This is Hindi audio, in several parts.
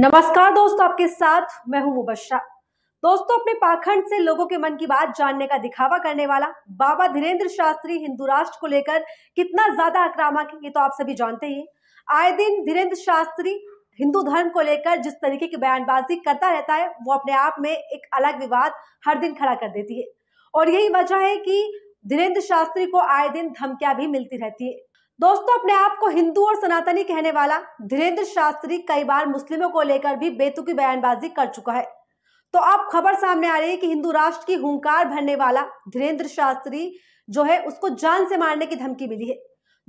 नमस्कार दोस्तों आपके साथ मैं हूं मुबशरा दोस्तों अपने पाखंड से लोगों के मन की बात जानने का दिखावा करने वाला बाबा धीरेन्द्र शास्त्री हिंदू राष्ट्र को लेकर कितना ज्यादा आक्रामक है ये तो आप सभी जानते ही आए दिन धीरेन्द्र शास्त्री हिंदू धर्म को लेकर जिस तरीके की बयानबाजी करता रहता है वो अपने आप में एक अलग विवाद हर दिन खड़ा कर देती है और यही वजह है कि धीरेन्द्र शास्त्री को आए दिन धमकियां भी मिलती रहती है दोस्तों अपने आप को हिंदू और सनातनी कहने वाला धीरेन्द्र शास्त्री कई बार मुस्लिमों को लेकर भी बेतुकी बयानबाजी कर चुका है तो अब खबर सामने आ रही है कि हिंदू राष्ट्र की हुंकार भरने वाला धीरेन्द्र शास्त्री जो है उसको जान से मारने की धमकी मिली है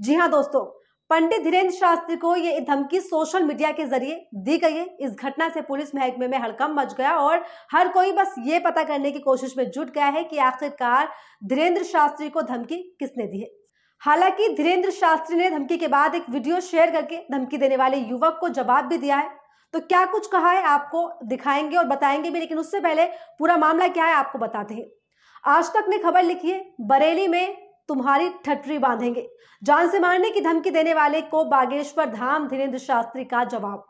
जी हाँ दोस्तों पंडित धीरेन्द्र शास्त्री को ये धमकी सोशल मीडिया के जरिए दी गई है इस घटना से पुलिस महकमे में हड़कम मच गया और हर कोई बस ये पता करने की कोशिश में जुट गया है कि आखिरकार धीरेन्द्र शास्त्री को धमकी किसने दी है हालांकि धीरेन्द्र शास्त्री ने धमकी के बाद एक वीडियो शेयर करके धमकी देने वाले युवक को जवाब भी दिया है तो क्या कुछ कहा है आपको दिखाएंगे और बताएंगे भी लेकिन उससे पहले पूरा मामला क्या है आपको बताते हैं आज तक ने खबर लिखी है बरेली में तुम्हारी ठटरी बांधेंगे जान से मारने की धमकी देने वाले को बागेश्वर धाम धीरेन्द्र शास्त्री का जवाब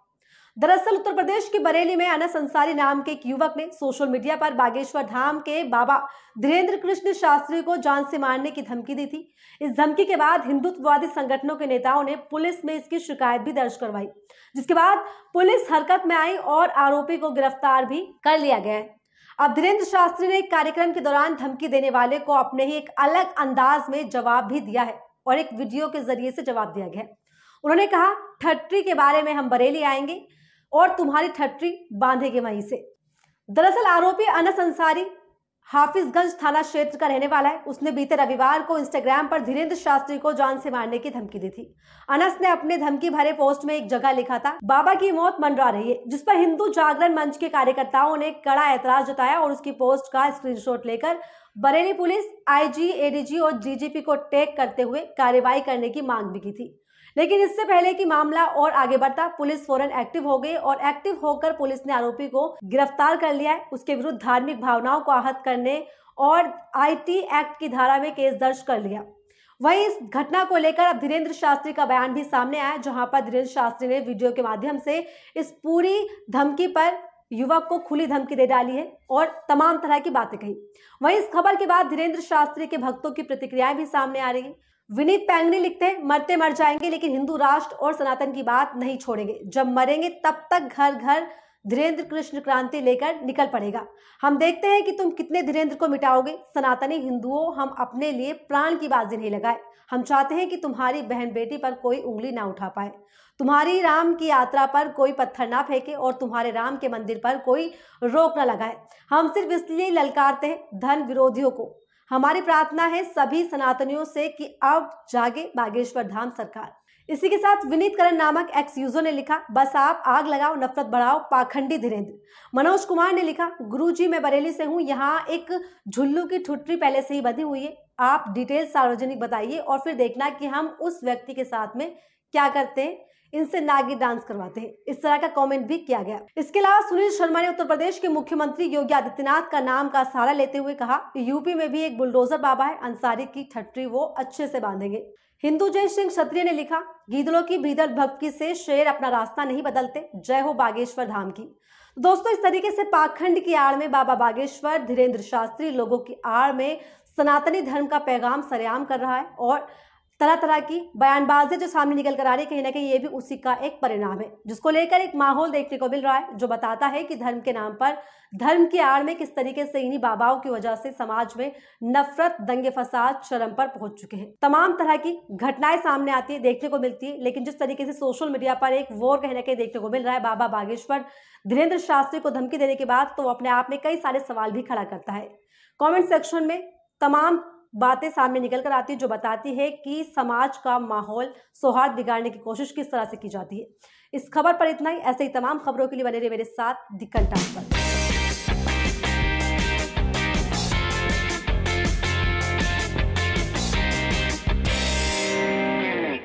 दरअसल उत्तर प्रदेश के बरेली में अनस अंसारी नाम के एक युवक ने सोशल मीडिया पर बागेश्वर धाम के बाबा धीरेन्द्र कृष्ण शास्त्री को जान से मारने की धमकी दी थी इस धमकी के बाद हिंदुत्ववादी संगठनों के नेताओं ने पुलिस में इसकी शिकायत भी दर्ज करवाई जिसके बाद पुलिस हरकत में आई और आरोपी को गिरफ्तार भी कर लिया गया है अब धीरेन्द्र शास्त्री ने एक कार्यक्रम के दौरान धमकी देने वाले को अपने ही एक अलग अंदाज में जवाब भी दिया है और एक वीडियो के जरिए से जवाब दिया गया उन्होंने कहा ठट्टी के बारे में हम बरेली आएंगे और तुम्हारी ठटरी बांधेंगे वहीं से दरअसल आरोपी अनस अंसारी हाफिजगंज थाना क्षेत्र का रहने वाला है उसने बीते रविवार को इंस्टाग्राम पर धीरेन्द्र शास्त्री को जान से मारने की धमकी दी थी अनस ने अपने धमकी भरे पोस्ट में एक जगह लिखा था बाबा की मौत मंडरा रही है जिस पर हिंदू जागरण मंच के कार्यकर्ताओं ने कड़ा ऐतराज जताया और उसकी पोस्ट का स्क्रीनशॉट लेकर बरेली पुलिस आईजी एडीजी और डीजीपी को टैग करते हुए कार्यवाही करने की मांग भी की थी लेकिन इससे पहले कि मामला और आगे बढ़ता पुलिस फौरन एक्टिव हो गई और एक्टिव होकर पुलिस ने आरोपी को गिरफ्तार कर लिया है उसके विरुद्ध धार्मिक भावनाओं को आहत करने और आईटी एक्ट की धारा में केस दर्ज कर लिया वहीं इस घटना को लेकर अब धीरेन्द्र शास्त्री का बयान भी सामने आया जहां पर धीरेन्द्र शास्त्री ने वीडियो के माध्यम से इस पूरी धमकी पर युवक को खुली धमकी दे डाली है और तमाम तरह की बातें कही वहीं इस खबर के बाद धीरेन्द्र शास्त्री के भक्तों की प्रतिक्रियाएं भी सामने आ रही है विनीत पैंगनी लिखते हैं मरते मर जाएंगे लेकिन हिंदू राष्ट्र और सनातन की बात नहीं छोड़ेंगे जब मरेंगे तब तक घर घर धीरेन्द्र कृष्ण क्रांति लेकर निकल पड़ेगा हम देखते हैं कि तुम कितने धीरेन्द्र को मिटाओगे सनातनी हिंदुओं हम अपने लिए प्राण की बाजी नहीं लगाए हम चाहते हैं कि तुम्हारी बहन बेटी पर कोई उंगली ना उठा पाए तुम्हारी राम की यात्रा पर कोई पत्थर ना फेंके और तुम्हारे राम के मंदिर पर कोई रोक ना लगाए हम सिर्फ इसलिए ललकारते हैं धन विरोधियों को हमारी प्रार्थना है सभी सनातनियों से कि अब जागे बागेश्वर धाम सरकार इसी के साथ विनीत करण नामक एक्स यूजर ने लिखा बस आप आग लगाओ नफरत बढ़ाओ पाखंडी धीरेन्द्र मनोज कुमार ने लिखा गुरुजी मैं बरेली से हूँ यहाँ एक झुल्लू की ठुटरी पहले से ही बधी हुई है आप डिटेल सार्वजनिक बताइए और फिर देखना कि हम उस व्यक्ति के साथ में क्या करते हैं इनसे नागी डांस करवाते हैं इस तरह का कमेंट भी किया गया इसके अलावा सुनील शर्मा ने उत्तर प्रदेश के मुख्यमंत्री योगी आदित्यनाथ का नाम का सहारा लेते हुए कहा यूपी में भी एक बुलडोजर बाबा है अंसारी की ठट्टी वो अच्छे से बांधेंगे हिंदू जय सिंह क्षत्रिय ने लिखा गीदड़ों की भीतर भपकी से शेर अपना रास्ता नहीं बदलते जय हो बागेश्वर धाम की दोस्तों इस तरीके से पाखंड की आड़ में बाबा बागेश्वर धीरेन्द्र शास्त्री लोगों की आड़ में सनातनी धर्म का पैगाम सरेआम कर रहा है और तरह तरह की बयानबाजी जो सामने निकल कर आ रही है कहीं ना कहीं ये भी उसी का एक परिणाम है जिसको लेकर एक माहौल देखने को मिल रहा है जो बताता है कि धर्म के नाम पर धर्म की आड़ में किस तरीके से इन्हीं बाबाओं की वजह से समाज में नफरत दंगे फसाद चरम पर पहुंच चुके हैं तमाम तरह की घटनाएं सामने आती है देखने को मिलती है लेकिन जिस तरीके से सोशल मीडिया पर एक वोर कहीं ना कहीं देखने को मिल रहा है बाबा बागेश्वर धीरेन्द्र शास्त्री को धमकी देने के बाद तो अपने आप में कई सारे सवाल भी खड़ा करता है कॉमेंट सेक्शन में तमाम बातें सामने निकल कर आती है जो बताती है कि समाज का माहौल सौहार्द बिगाड़ने की कोशिश किस तरह से की जाती है इस खबर पर इतना ही ऐसे ही तमाम खबरों के लिए बने रहे मेरे साथ दिक्कत टाइम पर